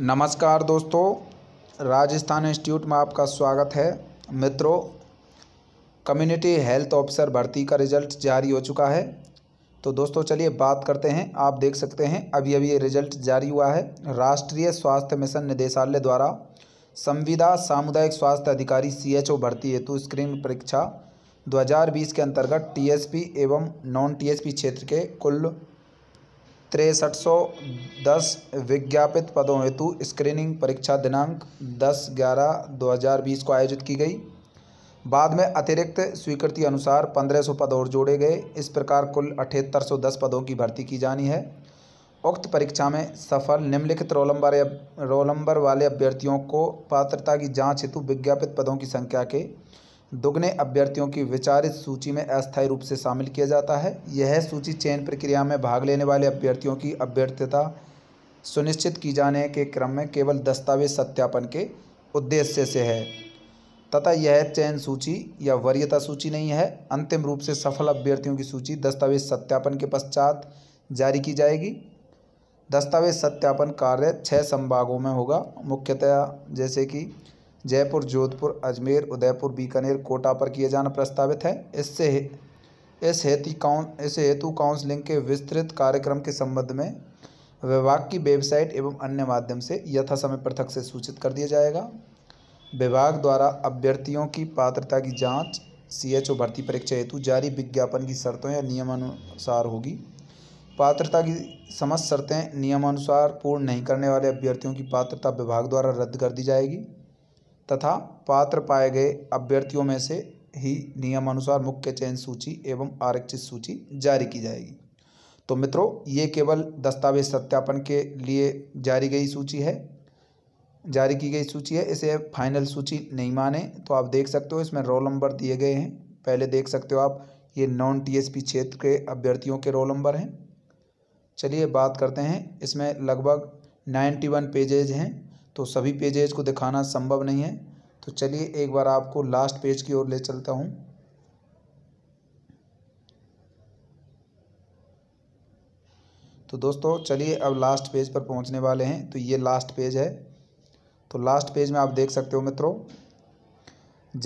नमस्कार दोस्तों राजस्थान इंस्टीट्यूट में आपका स्वागत है मित्रों कम्युनिटी हेल्थ ऑफिसर भर्ती का रिजल्ट जारी हो चुका है तो दोस्तों चलिए बात करते हैं आप देख सकते हैं अभी अभी ये रिजल्ट जारी हुआ है राष्ट्रीय स्वास्थ्य मिशन निदेशालय द्वारा संविदा सामुदायिक स्वास्थ्य अधिकारी सी एच ओ भर्ती हेतु स्क्रीन परीक्षा 2020 के अंतर्गत टीएसपी एवं नॉन टीएसपी क्षेत्र के कुल तिरसठ सौ दस विज्ञापित पदों हेतु स्क्रीनिंग परीक्षा दिनांक दस ग्यारह दो हज़ार बीस को आयोजित की गई बाद में अतिरिक्त स्वीकृति अनुसार पंद्रह सौ पद और जोड़े गए इस प्रकार कुल अठहत्तर सौ दस पदों की भर्ती की जानी है उक्त परीक्षा में सफल निम्नलिखित रोलम्बर रोलम्बर वाले अभ्यर्थियों को पात्रता की जाँच हेतु विज्ञापित पदों की संख्या के दुगने अभ्यर्थियों की विचारित सूची में अस्थायी रूप से शामिल किया जाता है यह सूची चयन प्रक्रिया में भाग लेने वाले अभ्यर्थियों की अभ्यर्थता सुनिश्चित की जाने के क्रम में केवल दस्तावेज सत्यापन के उद्देश्य से है तथा यह चयन सूची या वरीयता सूची नहीं है अंतिम रूप से सफल अभ्यर्थियों की सूची दस्तावेज सत्यापन के पश्चात जारी की जाएगी दस्तावेज सत्यापन कार्य छः संभागों में होगा मुख्यतः जैसे कि जयपुर जोधपुर अजमेर उदयपुर बीकानेर कोटा पर किए जाना प्रस्तावित है इससे इस हेतु काउं इस हेतु काउंसलिंग के विस्तृत कार्यक्रम के संबंध में विभाग की वेबसाइट एवं अन्य माध्यम से यथासमय पृथक से सूचित कर दिया जाएगा विभाग द्वारा अभ्यर्थियों की पात्रता की जांच सीएचओ भर्ती परीक्षा हेतु जारी विज्ञापन की शर्तों या नियमानुसार होगी पात्रता की समस्त शर्तें नियमानुसार पूर्ण नहीं करने वाले अभ्यर्थियों की पात्रता विभाग द्वारा रद्द कर दी जाएगी तथा पात्र पाए गए अभ्यर्थियों में से ही नियमानुसार मुख्य चयन सूची एवं आरक्षित सूची जारी की जाएगी तो मित्रों ये केवल दस्तावेज सत्यापन के लिए जारी गई सूची है जारी की गई सूची है इसे फाइनल सूची नहीं माने तो आप देख सकते हो इसमें रोल नंबर दिए गए हैं पहले देख सकते हो आप ये नॉन टीएसपी क्षेत्र के अभ्यर्थियों के रोल नंबर हैं चलिए बात करते हैं इसमें लगभग नाइन्टी वन पेजेज हैं तो सभी पेजेज को दिखाना संभव नहीं है तो चलिए एक बार आपको लास्ट पेज की ओर ले चलता हूँ तो दोस्तों चलिए अब लास्ट पेज पर पहुंचने वाले हैं तो ये लास्ट पेज है तो लास्ट पेज में आप देख सकते हो मित्रों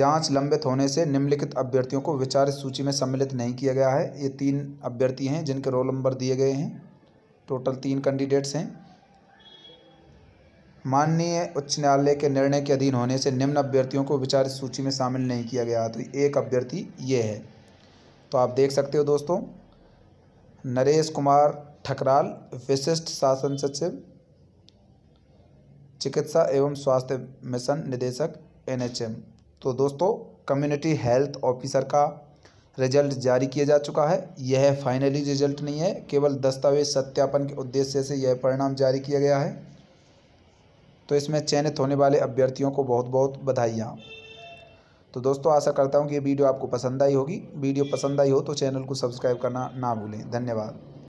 जांच लंबित होने से निम्नलिखित अभ्यर्थियों को विचार सूची में सम्मिलित नहीं किया गया है ये तीन अभ्यर्थी हैं जिनके रोल नंबर दिए गए हैं टोटल तीन कैंडिडेट्स हैं माननीय उच्च न्यायालय के निर्णय के अधीन होने से निम्न अभ्यर्थियों को विचार सूची में शामिल नहीं किया गया तो एक अभ्यर्थी ये है तो आप देख सकते हो दोस्तों नरेश कुमार ठकराल विशिष्ट शासन सचिव चिकित्सा एवं स्वास्थ्य मिशन निदेशक एनएचएम तो दोस्तों कम्युनिटी हेल्थ ऑफिसर का रिजल्ट जारी किया जा चुका है यह फाइनली रिजल्ट नहीं है केवल दस्तावेज सत्यापन के उद्देश्य से यह परिणाम जारी किया गया है तो इसमें चयनित होने वाले अभ्यर्थियों को बहुत बहुत बधाइयाँ तो दोस्तों आशा करता हूँ कि ये वीडियो आपको पसंद आई होगी वीडियो पसंद आई हो तो चैनल को सब्सक्राइब करना ना भूलें धन्यवाद